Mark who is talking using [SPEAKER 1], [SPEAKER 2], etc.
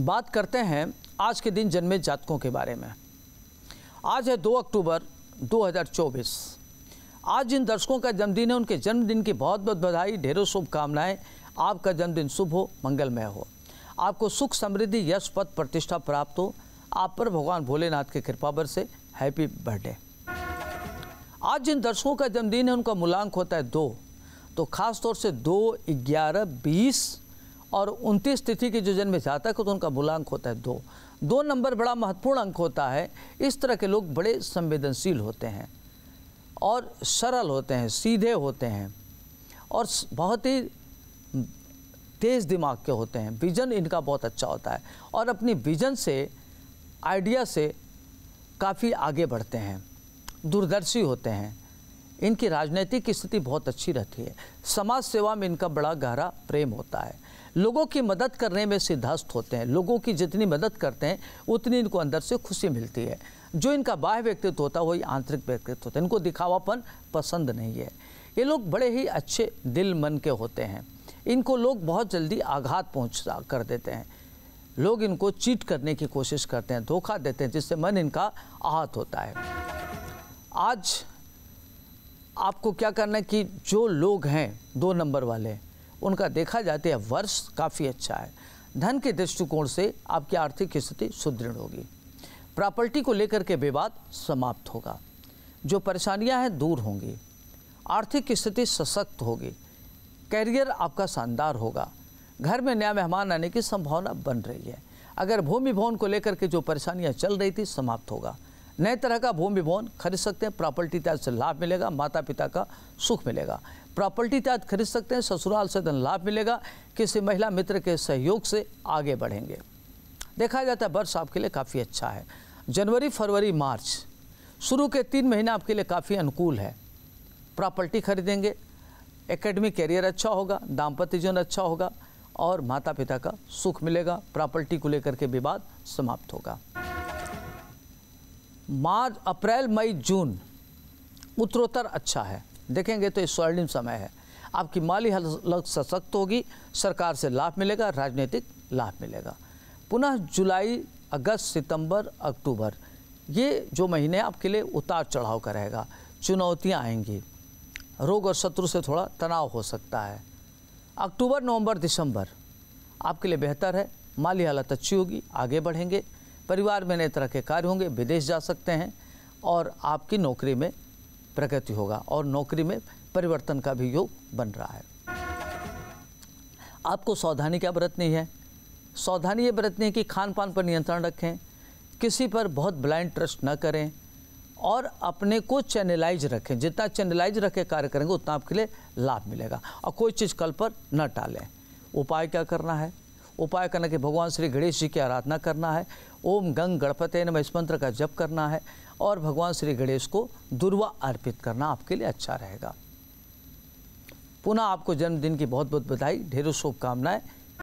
[SPEAKER 1] बात करते हैं आज के दिन जन्मे जातकों के बारे में आज है 2 अक्टूबर 2024 आज जिन दर्शकों का जन्मदिन है उनके जन्मदिन की बहुत बहुत बधाई ढेरों शुभकामनाएं आपका जन्मदिन शुभ हो मंगलमय हो आपको सुख समृद्धि यश पद प्रतिष्ठा प्राप्त हो आप पर भगवान भोलेनाथ के कृपा बरसे हैप्पी बर्थडे आज जिन दर्शकों का जन्मदिन है उनका मूलांक होता है दो तो खास तौर से दो ग्यारह बीस और उनतीस तिथि की जो जन्म जातक हो तो उनका मूलांक होता है दो दो नंबर बड़ा महत्वपूर्ण अंक होता है इस तरह के लोग बड़े संवेदनशील होते हैं और सरल होते हैं सीधे होते हैं और बहुत ही तेज़ दिमाग के होते हैं विज़न इनका बहुत अच्छा होता है और अपनी विज़न से आइडिया से काफ़ी आगे बढ़ते हैं दूरदर्शी होते हैं इनकी राजनीतिक स्थिति बहुत अच्छी रहती है समाज सेवा में इनका बड़ा गहरा प्रेम होता है लोगों की मदद करने में सिद्धस्त होते हैं लोगों की जितनी मदद करते हैं उतनी इनको अंदर से खुशी मिलती है जो इनका बाह्य व्यक्तित्व होता है वही आंतरिक व्यक्तित्व होता है इनको दिखावापन पसंद नहीं है ये लोग बड़े ही अच्छे दिल मन के होते हैं इनको लोग बहुत जल्दी आघात पहुँच कर देते हैं लोग इनको चीट करने की कोशिश करते हैं धोखा देते हैं जिससे मन इनका आहत होता है आज आपको क्या करना है कि जो लोग हैं दो नंबर वाले उनका देखा जाते हैं वर्ष काफ़ी अच्छा है धन के दृष्टिकोण से आपकी आर्थिक स्थिति सुदृढ़ होगी प्रॉपर्टी को लेकर के विवाद समाप्त होगा जो परेशानियां हैं दूर होंगी आर्थिक स्थिति सशक्त होगी कैरियर आपका शानदार होगा घर में नया मेहमान आने की संभावना बन रही है अगर भूमि भवन को लेकर के जो परेशानियां चल रही थी समाप्त होगा नए तरह का भूमि भवन खरीद सकते हैं प्रॉपर्टी त्याग से लाभ मिलेगा माता पिता का सुख मिलेगा प्रॉपर्टी त्याग खरीद सकते हैं ससुराल से धन लाभ मिलेगा किसी महिला मित्र के सहयोग से आगे बढ़ेंगे देखा जाता है वर्ष आपके लिए काफ़ी अच्छा है जनवरी फरवरी मार्च शुरू के तीन महीने आपके लिए काफ़ी अनुकूल है प्रॉपर्टी खरीदेंगे एकेडमिक करियर अच्छा होगा दाम्पत्य जीवन अच्छा होगा और माता पिता का सुख मिलेगा प्रॉपर्टी को लेकर के विवाद समाप्त होगा मार्च अप्रैल मई जून उत्तरोत्तर अच्छा है देखेंगे तो ये स्वर्णिम समय है आपकी माली हालत सशक्त होगी सरकार से लाभ मिलेगा राजनीतिक लाभ मिलेगा पुनः जुलाई अगस्त सितंबर अक्टूबर ये जो महीने आपके लिए उतार चढ़ाव का रहेगा चुनौतियाँ आएंगी रोग और शत्रु से थोड़ा तनाव हो सकता है अक्टूबर नवंबर दिसंबर आपके लिए बेहतर है माली हालत अच्छी होगी आगे बढ़ेंगे परिवार में नए तरह के कार्य होंगे विदेश जा सकते हैं और आपकी नौकरी में प्रगति होगा और नौकरी में परिवर्तन का भी योग बन रहा है आपको सावधानी क्या बरतनी है सावधानी ये बरतनी है कि खान पान पर नियंत्रण रखें किसी पर बहुत ब्लाइंड ट्रस्ट न करें और अपने को चैनलाइज रखें जितना चैनलाइज रख के कार्य करेंगे उतना आपके लिए लाभ मिलेगा और कोई चीज़ कल पर न टालें उपाय क्या करना है उपाय करना कि भगवान श्री गणेश जी की आराधना करना है ओम गंग गणपते नम इस मंत्र का जप करना है और भगवान श्री गणेश को दुर्वा अर्पित करना आपके लिए अच्छा रहेगा पुनः आपको जन्मदिन की बहुत बहुत बधाई ढेरों शुभकामनाएं